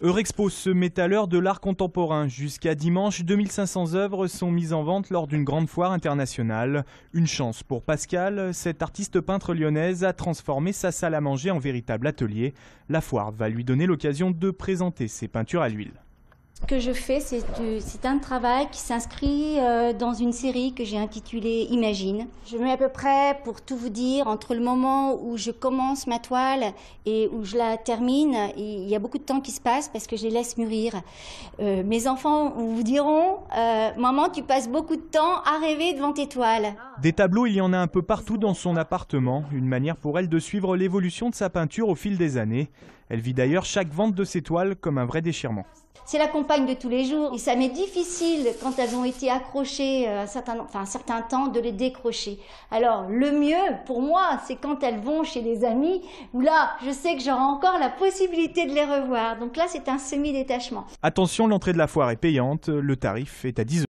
Eurexpo se met à l'heure de l'art contemporain. Jusqu'à dimanche, 2500 œuvres sont mises en vente lors d'une grande foire internationale. Une chance pour Pascal, cet artiste peintre lyonnaise a transformé sa salle à manger en véritable atelier. La foire va lui donner l'occasion de présenter ses peintures à l'huile. Ce que je fais, c'est un travail qui s'inscrit euh, dans une série que j'ai intitulée Imagine. Je mets à peu près, pour tout vous dire, entre le moment où je commence ma toile et où je la termine, il y a beaucoup de temps qui se passe parce que je les laisse mûrir. Euh, mes enfants vous diront, euh, maman, tu passes beaucoup de temps à rêver devant tes toiles. Des tableaux, il y en a un peu partout dans son appartement, une manière pour elle de suivre l'évolution de sa peinture au fil des années. Elle vit d'ailleurs chaque vente de ses toiles comme un vrai déchirement. C'est la compagne de tous les jours et ça m'est difficile quand elles ont été accrochées euh, un certain, un certain temps de les décrocher. Alors le mieux pour moi, c'est quand elles vont chez des amis où là, je sais que j'aurai encore la possibilité de les revoir. Donc là, c'est un semi-détachement. Attention, l'entrée de la foire est payante, le tarif est à 10 euros.